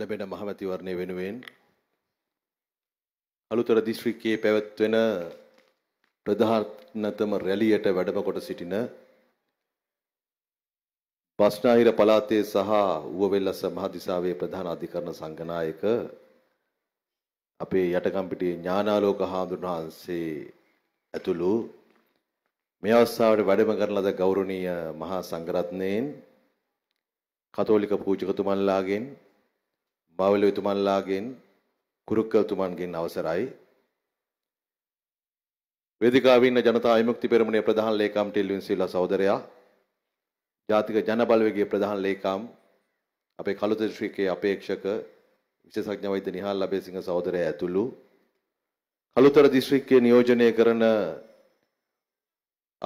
ලැබෙන මහමැතිවරණය වෙනුවෙන් අලුතර දිස්ත්‍රික්කයේ පැවැත්වෙන ප්‍රධානතම රැලියට වැඩම කොට සිටින බස්නාහිර පළාතේ සහ ඌවවෙල්ලස මහදිසාවේ ප්‍රධාන අධිකරණ සංගනායක අපේ යටකම්පිටියේ ඥානාලෝක හාමුදුරන් වහන්සේ ඇතුළු මේ අවස්ථාවට වැඩම කරන ලද ගෞරවනීය මහා සංඝරත්නයෙන් කතෝලික පූජකතුමන්ලාගෙන් මවලුතුමන්ලාගෙන් කුරුක්කල්තුමන්ගෙන් අවසරයි. වේදිකාවේ ඉන්න ජනතා විමුක්ති පෙරමුණේ ප්‍රධාන ලේකම් ටෙල්වින් සීලා සහෝදරයා ජාතික ජනබලවේගයේ ප්‍රධාන ලේකම් අපේ කළුත දිස්ත්‍රික්කයේ අපේක්ෂක විශේෂඥ වෛද්‍ය නිහාල් ලබේසිංහ සහෝදරයා ඇතුළු කළුතර දිස්ත්‍රික්කයේ නියෝජනය කරන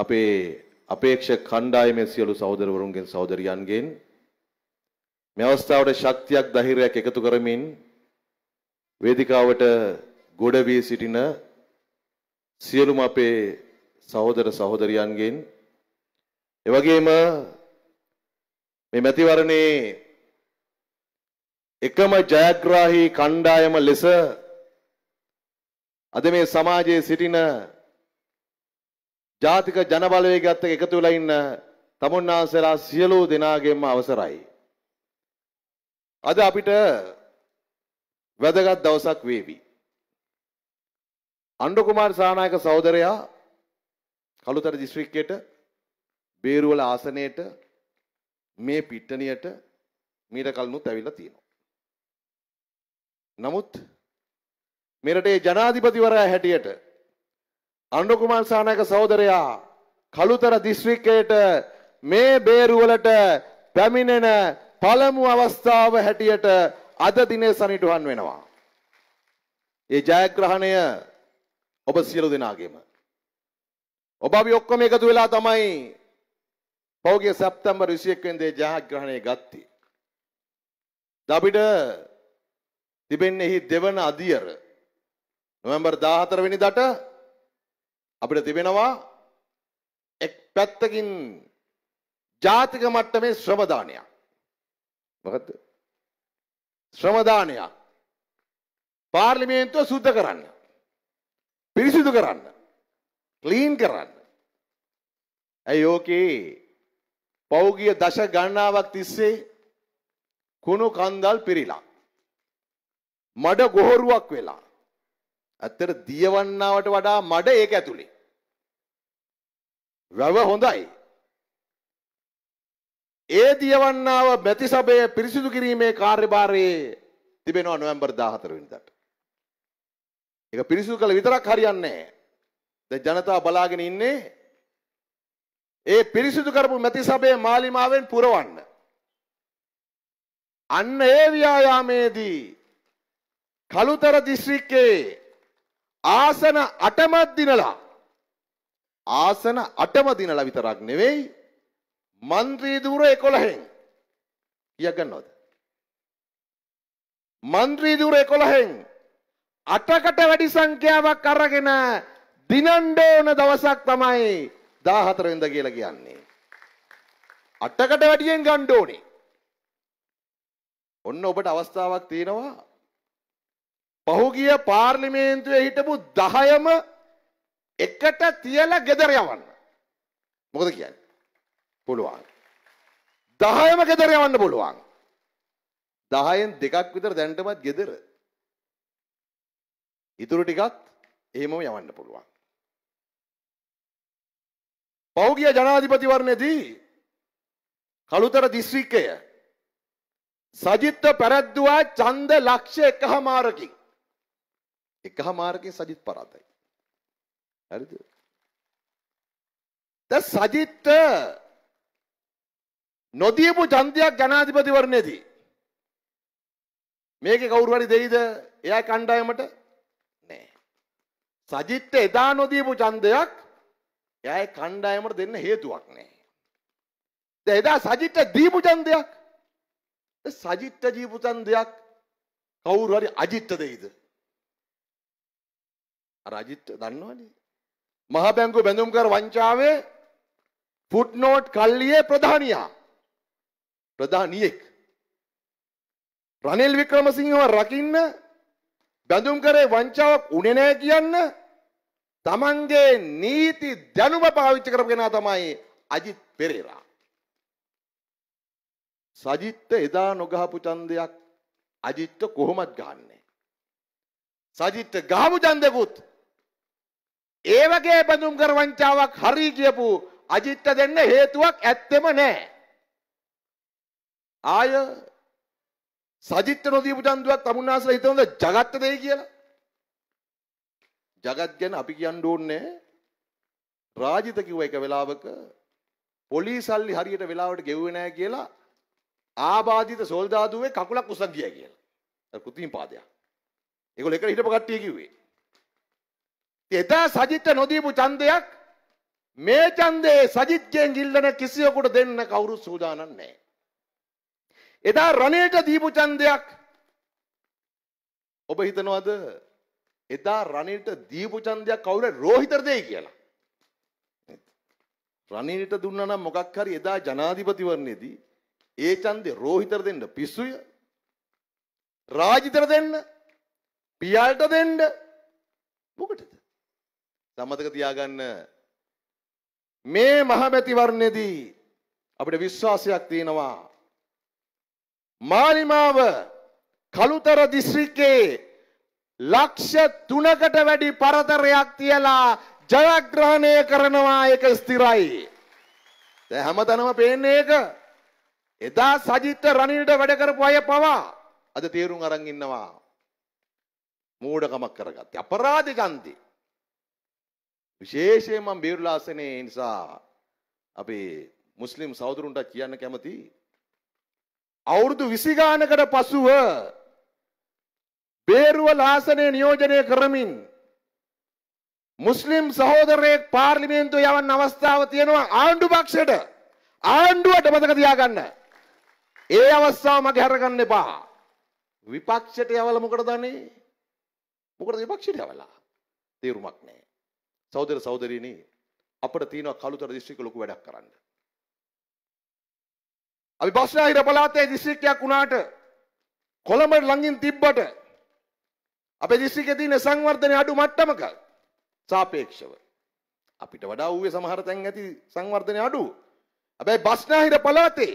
අපේ අපේක්ෂක කණ්ඩායමේ සියලු සහෝදරවරුන්ගෙන් සහෝදරියන්ගෙන් මේ අවස්ථාවට ශක්තියක් ධෛර්යයක් එකතු කරමින් වේදිකාවට ගොඩ වී සිටින සියලුම අපේ සහෝදර සහෝදරියන්ගෙන් එවැගේම මේ මැතිවරණේ එකම ජයග්‍රාහී කණ්ඩායම ලෙස අද මේ සමාජයේ සිටින ජාතික ජනබලවේගයත් එක්ක එකතු වෙලා ඉන්න තමුන්නාන්සලා සියලු දෙනාගෙන්ම අවසරයි අද අපිට වැදගත් දවසක් වේවි. අණ්ඩකුමාර් සානායක සහෝදරයා කළුතර දිස්ත්‍රික්කයට බේරුවල ආසනයට මේ පිට්ටනියට මීට කලනුත් ඇවිල්ලා තියෙනවා. නමුත් මෙරටේ ජනාධිපතිවරයා හැටියට අණ්ඩකුමාර් සානායක සහෝදරයා කළුතර දිස්ත්‍රික්කයට මේ බේරුවලට පැමිණෙන පළමු අවස්ථාව හැටියට අද දිනේ සනිටුහන් වෙනවා. ඒ ජයග්‍රහණය ඔබ සියලු දෙනාගේම. ඔබ අපි ඔක්කොම එකතු වෙලා තමයි පෞගේ සැප්තැම්බර් 21 වෙනිදා ජයග්‍රහණය ගත්තේ. අපිට තිබෙන්නේ එහි දෙවන අදියර නොවැම්බර් 14 වෙනිදාට අපිට තිබෙනවා එක් පැත්තකින් ජාතික මට්ටමේ ශ්‍රමදානයක්. මොකද ශ්‍රමදානයක් පාර්ලිමේන්තුව සුද්ධ කරන්න පිරිසිදු කරන්න ක්ලීන් කරන්න ඇයි ඕකේ පෞගිය දශ ගණනාවක් තිස්සේ කුණු කන්දල් පිරිලා මඩ ගොහොරුවක් වෙලා ඇත්තට දියවන්නාවට වඩා මඩ ඒක ඇතුළේ වැව හොඳයි ඒ දියවන්නාව බැතිසබය පිරිසිදු කිරීමේ කාර්යභාරයේ තිබෙනවා නොවැම්බර් 14 වෙනිදාට. ඒක පිරිසිදු කළ විතරක් හරියන්නේ නැහැ. දැන් ජනතාව බලාගෙන ඉන්නේ ඒ පිරිසිදු කරපු මැතිසබේ මාලිමාවෙන් පුරවන්න. අන්න ඒ ව්‍යායාමේදී කළුතර දිස්ත්‍රික්කයේ ආසන 8ක් දිනලා ආසන 8ම දිනලා විතරක් නෙවෙයි මන්ත්‍රීදුර එකොළහෙන් යගන්නොද. මන්ත්‍රීදුර එකොළහෙන් අටකට වැඩි සංඛ්‍යාවක් අරගෙන දිනන්ඩෝන දවසක් තමයි දාහතරෙන්ද කියල කියන්නේ. අටකට වැඩියෙන් ගණ්ඩෝනේ. ඔන්න ඔබට අවස්ථාවක් තියෙනවා පහුගිය පාර්ලිමේන්තුවේ හිටපු දහයම එකට තියල ගෙදර යවන්න. මොකද කියන්න. පුළුවන්. දහයම ගෙදර යවන්න පුළුවන්. දහයෙන් දෙකක් විතර දැන්ටමත් ගෙදර. ඉතුරු ටිකත් එහෙමම යවන්න පුළුවන්. පෞගිය ජනාධිපතිවරණයේදී කළුතර දිස්ත්‍රික්කය සජිත්ව පැරැද්දුවා ඡන්ද ලක්ෂ එකහමාරකින්. එකහමාරකින් සජිත් පරාදයි. හරිද? ද සජිත්ට නොදියපු චන්දයක් ජනාධිපතිවරණයදී. මේක කවුරුවරි දෙයිද එයා කණ්ඩායමට නෑ. සජිත්ත එදා නොදියපු චන්දයක් යයි කණ්ඩායමට දෙන්න හේතුවක් නෑ. ද එදා සජිත්ත දීපු චන්දයක් සජිත්ත ජීපුතන් දෙයක් කවුරුවරි අජිත්ත දෙයිද. රජිත්ත දන්නවනේ. මහ බැංකු බැඳුම් කර වංචාවේ ෆුට්නෝට් කල්ලියේ ප්‍රධානයා ප්‍රධානියෙක්. රනිල් වික්‍රමසිංහව රකින්න බැඳුම් කරේ වංචාවක් උනේ නෑ කියන්න තමන්ගේ නීති දැනුම පාවිච්චි කරපගෙනා තමයි අජිත් පෙරේරා. සජිත්ත එදා නොගහපු ඡන්දයක් අජිත්ත කොහොමත් ගහන්නේ. සජිත්ත ගහමු ඡන්දෙකුත් ඒ වගේ බඳුම් කර වංචාවක් හරි කියපු අජිත්ත දෙන්න හේතුවක් ඇත්තෙම නැහැ. ආය සජිත්ත නොදීපු චන්දුවක් තමුන්නාසලා හිතනද ජගත්ත දෙයි කියලා. ජගත් ගැන අපි කියන්න ඕනේ රාජිත කිව්ව එක වෙලාවක පොලිසල්ලි හරියට වෙලාවට ගෙව්වේ නැහැ කියලා ආබාධිත සොල්දාදුවේ කකුලක් උස්සන් ගියා කියලා. අර කෘතිම පාදයක්. ඒගොල්ලෝ එකට හිටපු කට්ටිය කිව්වේ. එදා සජිත නොදීපු ඡන්දයක් මේ ඡන්දේ සජිත්ගෙන් ඉල්ලන කිසියෙකුට දෙන්න කවුරු සූදානම් නැහැ. එදා රණයට දීපු ඡන්දයක් ඔබ හිතනවද එදා රණයට දීපු ඡන්දයක් කවුරු රෝහිතර දෙයි කියලා රණීට දුන්නා නම් මොකක් හරි එදා ජනාධිපතිවරණයේදී ඒ ඡන්දේ රෝහිතර දෙන්න පිස්සුය රාජිතර දෙන්න පියාලට දෙන්න මොකටද සම්මතක තියාගන්න මේ මහමැතිවරණයේදී අපිට විශ්වාසයක් තියෙනවා මාලිමාව කළුතර දිස්ත්‍රික්කයේ ලක්ෂ තුනකට වැඩි පරතරයක් තියලා ජයග්‍රහණය කරනවා එක ස්තිරයි. දැන් හැමතැනම පේන්නේ ඒක. එදා සජිත් රනිල්ට වැඩ කරපු අය පවා අද තීරුම් අරන් ඉන්නවා. මූඩකමක් කරගත්තේ අපරාධිකන්ති. විශේෂයෙන් මම බේරුලාසනේ නිසා අපේ මුස්ලිම් සහෝදරුන්ට කියන්න කැමතියි අවුරුදු විසිගානකට පසුව බේරුව ලාසනය නියෝජනය කරමින් මුස්ලිම් සහෝදරයෙක් පාර්ලිමේන්තු යවන්න අවස්ථාව තියෙනවා ආණ්ඩු පක්ෂයට ආණ්ඩුවට මතක තියාගන්න. ඒ අවස්ථාව මගේ හරගන්න එපා. විපක්ෂයට යවල මොකට දන්නේ? මොකටද විපක්ෂයට යවලා? තේරුමක් නැහැ. සහෝදර සහෝදරීනි අපිට තියෙනවා කළුතර දිස්ත්‍රික්ක ලොකු වැඩක් කරන්න. අපි බස්නාහිර පළාතේ දිස්ත්‍රික්කයක් වුණාට කොළඹ ළඟින් තිබ්බට අපේ දිස්ත්‍රික්කේ තියෙන සංවර්ධනය අඩු මට්ටමක සාපේක්ෂව අපිට වඩා ඌවේ සමහර තැන් ඇති සංවර්ධනය අඩු. හැබැයි බස්නාහිර පළාතේ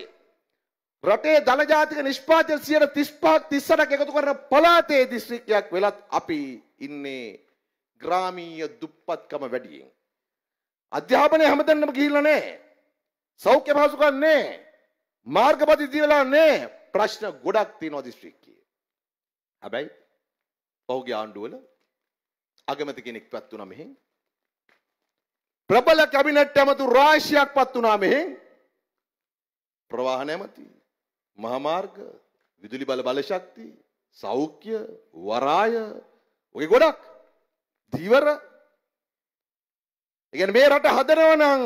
රටේ දළජාතික නිෂ්පාදන 35ක් 38ක් එකතු කරන පළාතේ දිස්ත්‍රික්කයක් වෙලත් අපි ඉන්නේ ග්‍රාමීය දුප්පත්කම වැඩියෙන්. අධ්‍යාපනය හැමතැනම ගිහිල්ලා නැහැ. සෞඛ්‍ය පහසුකම් නැහැ. මාර්ගපත ඉදිවෙලා නෑ ප්‍රශ්න ගොඩක් තියෙනවා දිස්ත්‍රික්කයේ. හැබැයි ඔහුගේ ආණ්ඩුවල අගමැති කෙනෙක් පත් වුණා මෙහෙන්. ප්‍රබල කැබිනට් ඇමතු රාශියක් පත් වුණා මෙහෙන්. ප්‍රවාහන ඇමති, මහමාර්ග, විදුලි බල බල ශක්තිය සෞඛ්‍ය වරාය ඔගේ ගොඩක් දීවර ඒ කියන්නේ මේ රට හදනවා නම්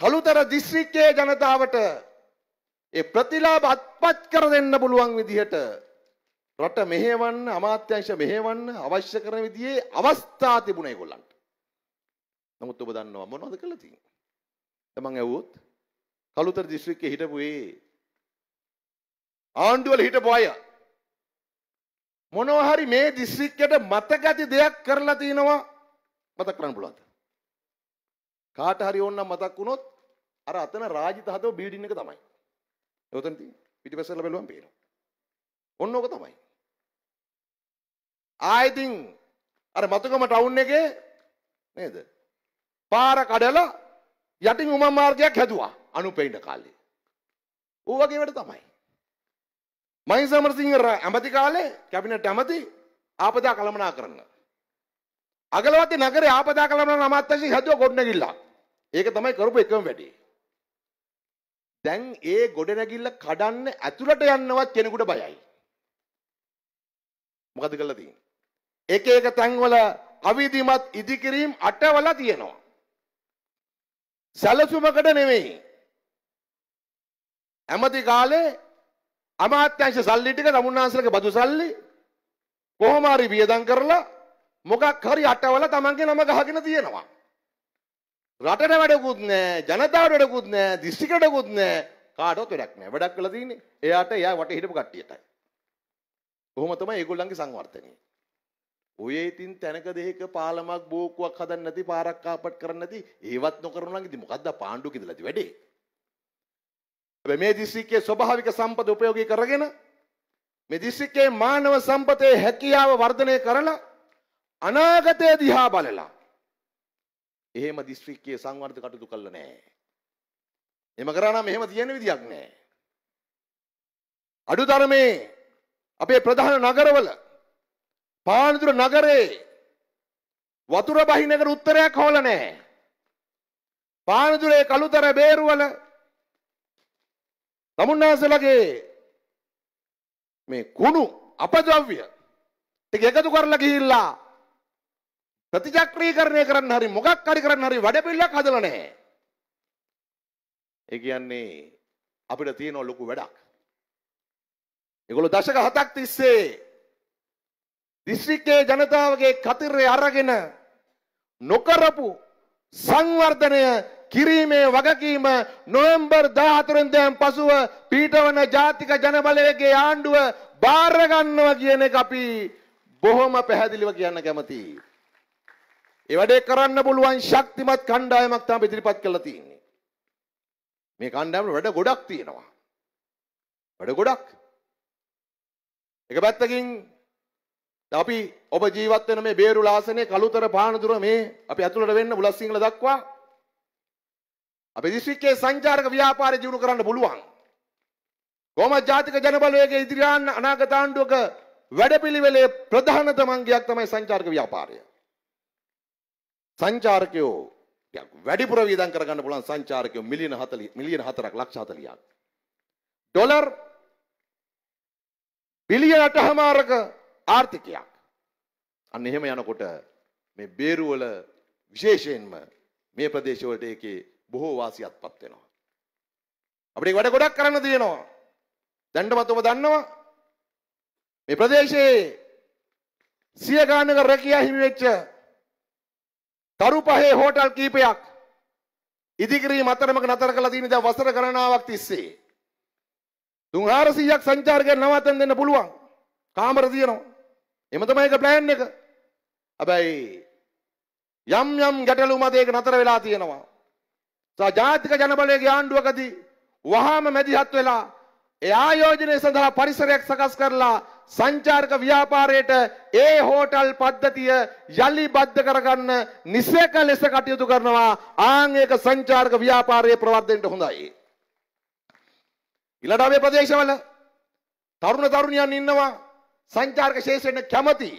කළුතර දිස්ත්‍රික්කයේ ජනතාවට ඒ ප්‍රතිලාභ අත්පත් කර දෙන්න පුළුවන් විදිහට රට මෙහෙවන්න අමාත්‍යංශ මෙහෙවන්න අවශ්‍ය කරන විදිහේ අවස්ථා තිබුණා ඒගොල්ලන්ට. නමුත් ඔබ දන්නවා මොනවද කළා තියෙන්නේ? තමන් ඇහුවොත් කළුතර දිස්ත්‍රික්කයේ හිටපු ඒ ආණ්ඩුවල හිටපු අය මොනවා හරි මේ දිස්ත්‍රික්කයට මතක ඇති දෙයක් කරලා තිනවා මතක් කරන්න පුළුවන්ද? කාට හරි ඕනනම් මතක් වුණොත් අර අතන රාජිත හදව බිල්ඩින් එක තමයි. ඔතනදී පිටිපස්සට බැලුවම පේනවා. ඔන්න ඕක තමයි. ආයෙදින් අර මතුකම ටවුන් එකේ නේද? පාර කඩලා යටින් උමම් මාර්ගයක් හැදුවා අනුපෙයින කාලේ. ඌ වගේ වැඩ තමයි. මහින්ද සමරසිංහ ඇමති කාලේ කැබිනට් ඇමති ආපදා කළමනාකරන. අගලවත්තේ නගරේ ආපදා කළමනාකරන අමාත්‍යංශය හැදුවා ගොඩනැගිල්ලක්. ඒක තමයි කරපු එකම වැඩේ. දැන් ඒ ගොඩනැගිල්ල කඩන්න ඇතුළට යන්නවත් කෙනෙකුට බයයි. මොකද කරලා තියෙන්නේ? එක එක තැන්වල අවිධිමත් ඉදිකිරීම් අටවලා තියෙනවා. සැලසුමකට නෙමෙයි. ඇමති කාලේ අමාත්‍යංශ සල්ලි ටික රමුණාංශලගේ බදු සල්ලි කොහොම හරි වියදම් කරලා මොකක් හරි අටවලා Tamange නම ගහගෙන තියෙනවා. රටට වැඩකුත් නෑ ජනතාවට වැඩකුත් නෑ දිස්ත්‍රික්කයටකුත් නෑ කාටවත් වැඩක් නෑ වැඩක් කළා තියෙන්නේ එයාට එයා වට හිටපු කට්ටියටයි. කොහොම තමයි ඒගොල්ලන්ගේ සංවර්ධනය. ඔය ඉතින් තැනක දෙයක පාලමක් බෝක්කුවක් හදන්න නැති පාරක් කාපට් කරන්න නැති ඒවත් නොකරන ළඟ ඉතින් මොකද්ද පාණ්ඩු කිදලා ඉතින් වැඩේ. හැබැයි මේ දිස්ත්‍රික්කයේ ස්වභාවික සම්පත උපයෝගී කරගෙන මේ දිස්ත්‍රික්කයේ මානව සම්පතේ හැකියාව වර්ධනය කරලා අනාගතය දිහා බලලා එහෙම දිස්ත්‍රික්කයේ සංවර්ධ කටයුතු කළා නෑ. එහෙම කරා නම් එහෙම තියෙන විදියක් නෑ. අඩුතරමේ අපේ ප්‍රධාන නගරවල පානදුර නගරේ වතුර බහිනකට උත්තරයක් හොල නෑ. පානදුරේ කළුතර බේරුවල තමුන්නාසලගේ මේ කුණු අපද්‍රව්‍ය ටික එකතු කරලා ගිහිල්ලා ප්‍රතිචක්‍රීකරණය කරන්න හරි මොකක් හරි කරන්න හරි වැඩපිළිවෙලක් හදලා නැහැ. ඒ කියන්නේ අපිට තියෙන ලොකු වැඩක්. ඒගොල්ලෝ දශක හතක් තිස්සේ දිස්ත්‍රික්කයේ ජනතාවගේ කතිරේ අරගෙන නොකරපු සංවර්ධනය කිරීමේ වගකීම නොවැම්බර් 14 වෙනිදාන් පසුව පීඨවන ජාතික ජනබලවේගයේ ආණ්ඩුව බාර ගන්නවා කියන එක අපි බොහොම පැහැදිලිව කියන්න කැමතියි. එවැඩේ කරන්න පුළුවන් ශක්තිමත් කණ්ඩායමක් තම ඉදිරිපත් කළ තියන්නේ. මේ කණ්ඩායම වැඩ ගොඩක් තියෙනවා. වැඩ ගොඩක්. එක පැත්තකින් අපි ඔබ ජීවත් වෙන මේ බේරු ලාසනේ කළුතර පානදුර මේ අපි ඇතුළට වෙන්න බුලස් සිංහල දක්වා අපි දිස්ත්‍රික්කයේ සංචාරක ව්‍යාපාරය දියුණු කරන්න පුළුවන්. කොහොමද ජාතික ජනබලවේගයේ ඉදිරියන් අනාගත ආණ්ඩුවක වැඩපිළිවෙලේ ප්‍රධානතම අංගයක් තමයි සංචාරක ව්‍යාපාරය. සංචාරකයෝ වැඩිපුර වියදම් කරගන්න පුළුවන් සංචාරකයෝ මිලියන 40 මිලියන 4ක් ලක්ෂ 40ක් ඩොලර් බිලියන 8මාරක ආර්ථිකයක් අන්න එහෙම යනකොට මේ බේරුවල විශේෂයෙන්ම මේ ප්‍රදේශවලට ඒකේ බොහෝ වාසියක්පත් වෙනවා අපිට වැඩ ගොඩක් කරන්න තියෙනවා දැන්ටමත් ඔබ දන්නවා මේ ප්‍රදේශයේ සිය ගානක රැකියා හිමි වෙච්ච කරු පහේ හෝටල් කීපයක් ඉදිකිරීම අතරමක නතර කළා තියෙන දැන් වසර ගණනාවක් තිස්සේ 3400ක් සංචාරකයන් නවත්තන්න දෙන්න පුළුවන් කාමර තියෙනවා එම තමයි ඒක plan එක හැබැයි යම් යම් ගැටලු මත ඒක නතර වෙලා තියෙනවා සා ජාතික ජනබලයේ ආණ්ඩුවකදී වහාම මැදිහත් වෙලා ඒ ආයෝජනය සඳහා පරිසරයක් සකස් කරලා සංචාර්ක ව්‍යාපාරයට ඒ හෝටල් පද්ධතිය යළි බද්ධ කරගන්න නිසක ලෙස කටයුතු කරනවා ආංඒක සංචාර්ක ව්‍යාපාරය ප්‍රවර්ධයට හොඳයි. ඉලට අපේ ප්‍රදේශවල තරුණ තරුණයන් ඉන්නවා සංචාර්ක ශේෂයට කැමති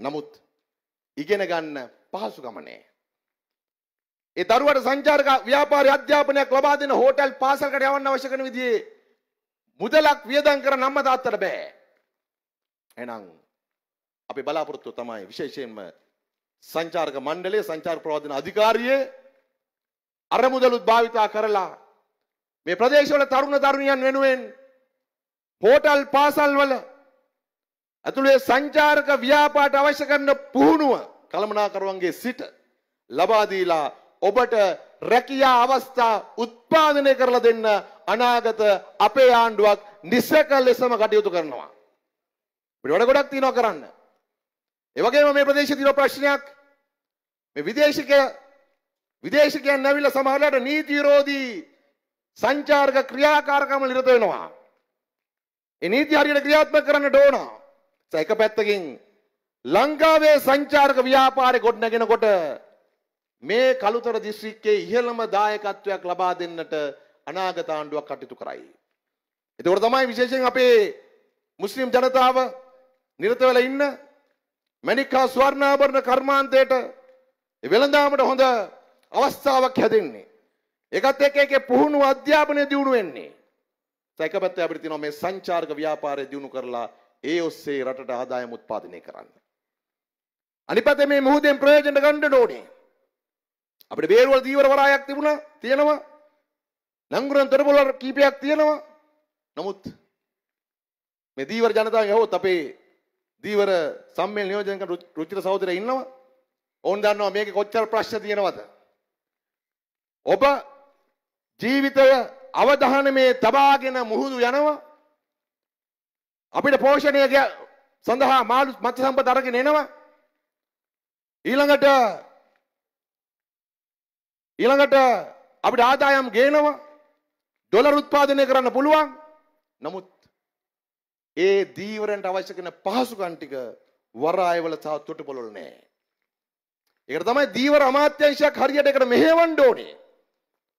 නමුත් ඉගෙන ගන්න පහසු ගමනේ. ඒ දරුවට සංචාර්ක ව්‍යාපාරය අධ්‍යාපනයක් ලබා දෙන හෝටල් පාසල්කට යවන්න අවශ්‍ය කරන විදිහේ මුදලක් වියදම් කර නම්ම තාත්තට බෑ. එහෙනම් අපි බලාපොරොත්තු තමයි විශේෂයෙන්ම සංචාරක මණ්ඩලයේ සංචාර ප්‍රවර්ධන අධිකාරියේ අරමුදලුත් භාවිතා කරලා මේ ප්‍රදේශවල තරුණ තරුණියන් වෙනුවෙන් පෝටල් පාසල් වල ඇතුළේ සංචාරක ව්‍යාපාරට අවශ්‍ය කරන පුහුණුව කළමනාකරුවන්ගේ සිට ලබා දීලා ඔබට රැකියා අවස්ථා උත්පාදනය කරලා දෙන්න අනාගත අපේ ආණ්ඩුවක් නිසක ලෙසම කටයුතු කරනවා පිට වැඩ ගොඩක් තියෙනවා කරන්න. ඒ වගේම මේ ප්‍රදේශයේ තියෙන ප්‍රශ්නයක් මේ විදේශිකය විදේශිකයන් නැවිලා සමහරලාට නීති විරෝධී සංචාරක ක්‍රියාකාරකම් නිරත වෙනවා. ඒ නීති හරියට ක්‍රියාත්මක කරන්න ඕන. ඒක පැත්තකින් ලංකාවේ සංචාරක ව්‍යාපාරේ ගොඩනගෙනකොට මේ කළුතර දිස්ත්‍රික්කයේ ඉහළම දායකත්වයක් ලබා දෙන්නට අනාගත ආණ්ඩුවක් කටයුතු කරයි. ඒකෝර තමයි විශේෂයෙන් අපේ මුස්ලිම් ජනතාව නිරත වෙලා ඉන්න මණිකා ස්වර්ණාභරණ කර්මාන්තයට වෙළඳාමට හොඳ අවස්ථාවක් හැදෙන්නේ. ඒකත් එක්ක ඒකේ පුහුණු අධ්‍යාපනය දියුණු වෙන්නේ. ඒක පැත්තේ අපිට තියෙනවා මේ සංචාරක ව්‍යාපාරය දියුණු කරලා ඒ ඔස්සේ රටට ආදායම උත්පාදනය කරන්න. අනිපත මේ මුහුදෙන් ප්‍රයෝජන ගන්න ඕනේ. අපිට බේරුවල දීවර වරායක් තිබුණා තියෙනවා. නංගුරන් දොරබොල කීපයක් තියෙනවා. නමුත් මේ දීවර ජනතාවගේ හොත් අපේ දීවර සම්මේල නියෝජනක රුචිර සහෝදරය ඉන්නවා. ඔවුන් දන්නවා මේකේ කොච්චර ප්‍රශ්න තියෙනවද? ඔබ ජීවිතය අවධානමේ තබාගෙන මුහුදු යනවා. අපිට පෝෂණය සඳහා මාළු මත්ස්‍ය සම්පත අරගෙන එනවා. ඊළඟට ඊළඟට අපිට ආදායම් ගේනවා. ඩොලර් උත්පාදනය කරන්න පුළුවන්. නමුත් ඒ දීවරන්ට අවශ්‍ය කරන පහසුකම් ටික වරායවල සහ තොටුපළවල නෑ. ඒකට තමයි දීවර අමාත්‍යංශයක් හරියට ඒකට මෙහෙවන්න ඕනේ.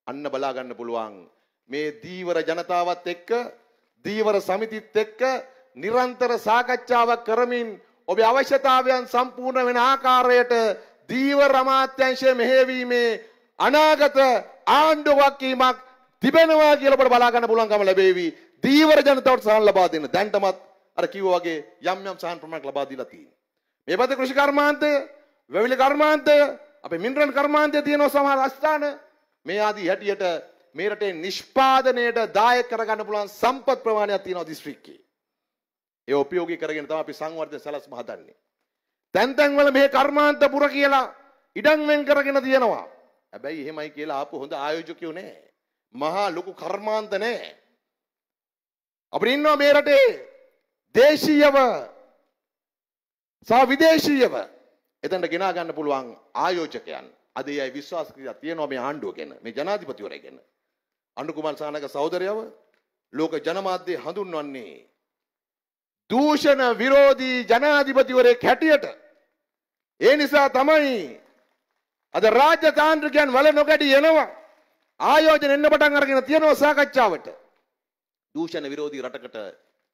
අන්න බලා ගන්න පුළුවන් මේ දීවර ජනතාවත් එක්ක දීවර සමිතිත් එක්ක නිරන්තර සාකච්ඡාවක් කරමින් ඔබේ අවශ්‍යතාවයන් සම්පූර්ණ වෙන ආකාරයට දීවර අමාත්‍යංශය මෙහෙවීමේ අනාගත ආණ්ඩුවක් වීමක් තිබෙනවා කියලා අපිට බලා ගන්න පුළුවන්කම ලැබෙවි. දීවර ජනතාවට සහන් ලබා දෙන්න. දැන් තමත් අර කිව්වා වගේ යම් යම් සහන් ප්‍රමාණයක් ලබා දීලා තියෙනවා. මේ පැත්තේ කෘෂි කර්මාන්තය, වැවිලි කර්මාන්තය, අපේ මිනරල් කර්මාන්තය තියෙනවා සමහර අස්ථාන. මේ ආදී හැටියට මේ රටේ නිෂ්පාදනයට දායක කරගන්න පුළුවන් සම්පත් ප්‍රමාණයක් තියෙනවා දිස්ත්‍රික්කයේ. ඒ උපයෝගී කරගෙන තමයි අපි සංවර්ධන සැලැස්ම හදන්නේ. තැන් තැන් වල මේ කර්මාන්ත පුර කියලා ඉඩම් වෙන් කරගෙන තියෙනවා. හැබැයි එහෙමයි කියලා ආපු හොඳ ආයෝජකයෝ නැහැ. මහා ලොකු කර්මාන්ත නැහැ. අපිට ඉන්නවා මේ රටේ දේශීයව සහ විදේශීයව එතනට ගෙනා ගන්න පුළුවන් ආයෝජකයන්. අද ඒ අය විශ්වාස කරලා තියෙනවා මේ ආණ්ඩුව ගැන, මේ ජනාධිපතිවරයා ගැන. අනුර කුමාර සානක සහෝදරයව ලෝක ජනමාධ්‍ය හඳුන්වන්නේ දූෂණ විරෝධී ජනාධිපතිවරයෙක් හැටියට. ඒ නිසා තමයි අද රාජ්‍ය තාන්ත්‍රිකයන් වල නොකඩී එනවා. ආයෝජන එන්න පටන් අරගෙන තියෙනවා සාකච්ඡාවට. දූෂණ විරෝධී රටකට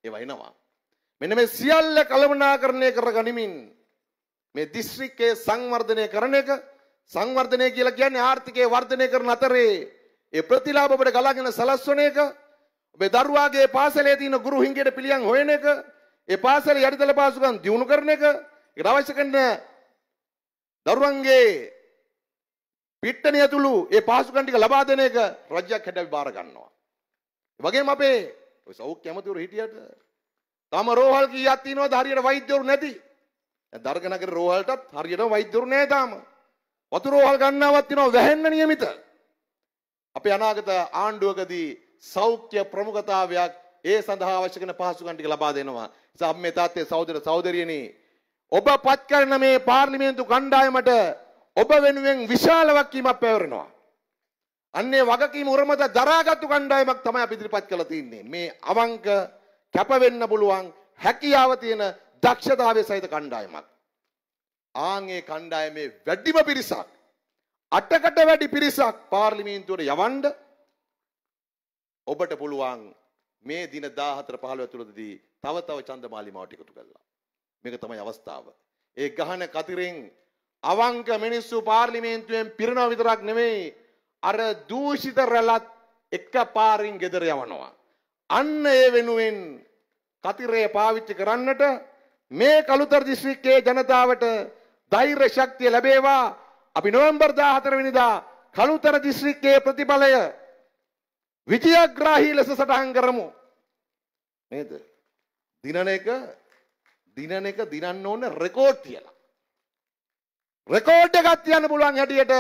ඒව එනවා. මෙන්න මේ සියල්ල කළමනාකරණය කර ගනිමින් මේ දිස්ත්‍රික්කයේ සංවර්ධනය කරන එක සංවර්ධනය කියලා කියන්නේ ආර්ථිකය වර්ධනය කරන අතරේ ඒ ප්‍රතිලාභ අපිට ගලාගෙන සලස්වන එක ඔබේ දරුවාගේ පාසලේ තියෙන ගුරු හිඟයට පිළියම් හොයන එක ඒ පාසලේ යටිතල පාසුකම් දියුණු කරන එක ඒකට අවශ්‍ය කරන දරුවන්ගේ පිට්ටනිය තුළු ඒ පාසුකම් ටික ලබා දෙන එක රජ්‍යයක් හැඩවි බාර ගන්නවා වගේම අපේ සෞඛ්‍ය ඇමතිවරු හිටියට තම රෝහල් කීයක් තියෙනවද හරියට වෛද්‍යවරු නැති? දර්ගනගර රෝහල්ටත් හරියටම වෛද්‍යවරු නැහැ තාම. වතු රෝහල් ගන්නවත් තියෙනවා වැහෙන්න નિયમિત. අපේ අනාගත ආණ්ඩුවකදී සෞඛ්‍ය ප්‍රමුඛතාවයක් ඒ සඳහා අවශ්‍ය කරන පහසුකම් ටික ලබා දෙනවා. සම් මේ තාත්තේ සහෝදර සහෝදරියනි ඔබ පත් කරන මේ පාර්ලිමේන්තු කණ්ඩායමට ඔබ වෙනුවෙන් විශාල වක්කීමක් පැවරෙනවා. අන්නේ වගකීම උරමත දරාගත්තු කණ්ඩායමක් තමයි අපි ඉදිරිපත් කළ තින්නේ. මේ අවංක කැපවෙන්න පුළුවන් හැකියාව තියෙන දක්ෂතාවය සහිත කණ්ඩායමක්. ආන් ඒ කණ්ඩායමේ වැඩිම පිරිසක් අටකට වැඩි පිරිසක් පාර්ලිමේන්තුවට යවන්න ඔබට පුළුවන් මේ දින 14 15 ඇතුළතදී තව තව චන්දමාලිමාවට එකතු කළා. මේක තමයි අවස්ථාව. ඒ ගහන කතරෙන් අවංක මිනිස්සු පාර්ලිමේන්තුවෙන් පිරෙනවා විතරක් නෙමෙයි අර දූෂිත රැලත් එක පාරින් ගෙදර යවනවා. අන්න ඒ වෙනුවෙන් කතිරය පාවිච්චි කරන්නට මේ කළුතර දිස්ත්‍රික්කයේ ජනතාවට ධෛර්ය ශක්තිය ලැබේවා අපි නොවැම්බර් 14 වෙනිදා කළුතර දිස්ත්‍රික්කයේ ප්‍රතිඵලය විජයග්‍රාහී ලෙස සටහන් කරමු නේද දිනන එක දිනන එක දිනන්න ඕන රෙකෝඩ් කියලා රෙකෝඩ් එකක් තියන්න පුළුවන් හැටියට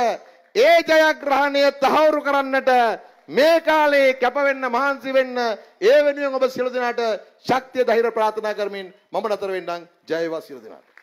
ඒ ජයග්‍රහණය තහවුරු කරන්නට මේ කාලේ කැපවෙන්න මහන්සි වෙන්න ඒ වෙනුවෙන් ඔබ සියලු දෙනාට ශක්තිය ධෛර්ය ප්‍රාර්ථනා කරමින් මම නතර වෙන්නම් ජයවා සියලු දෙනාට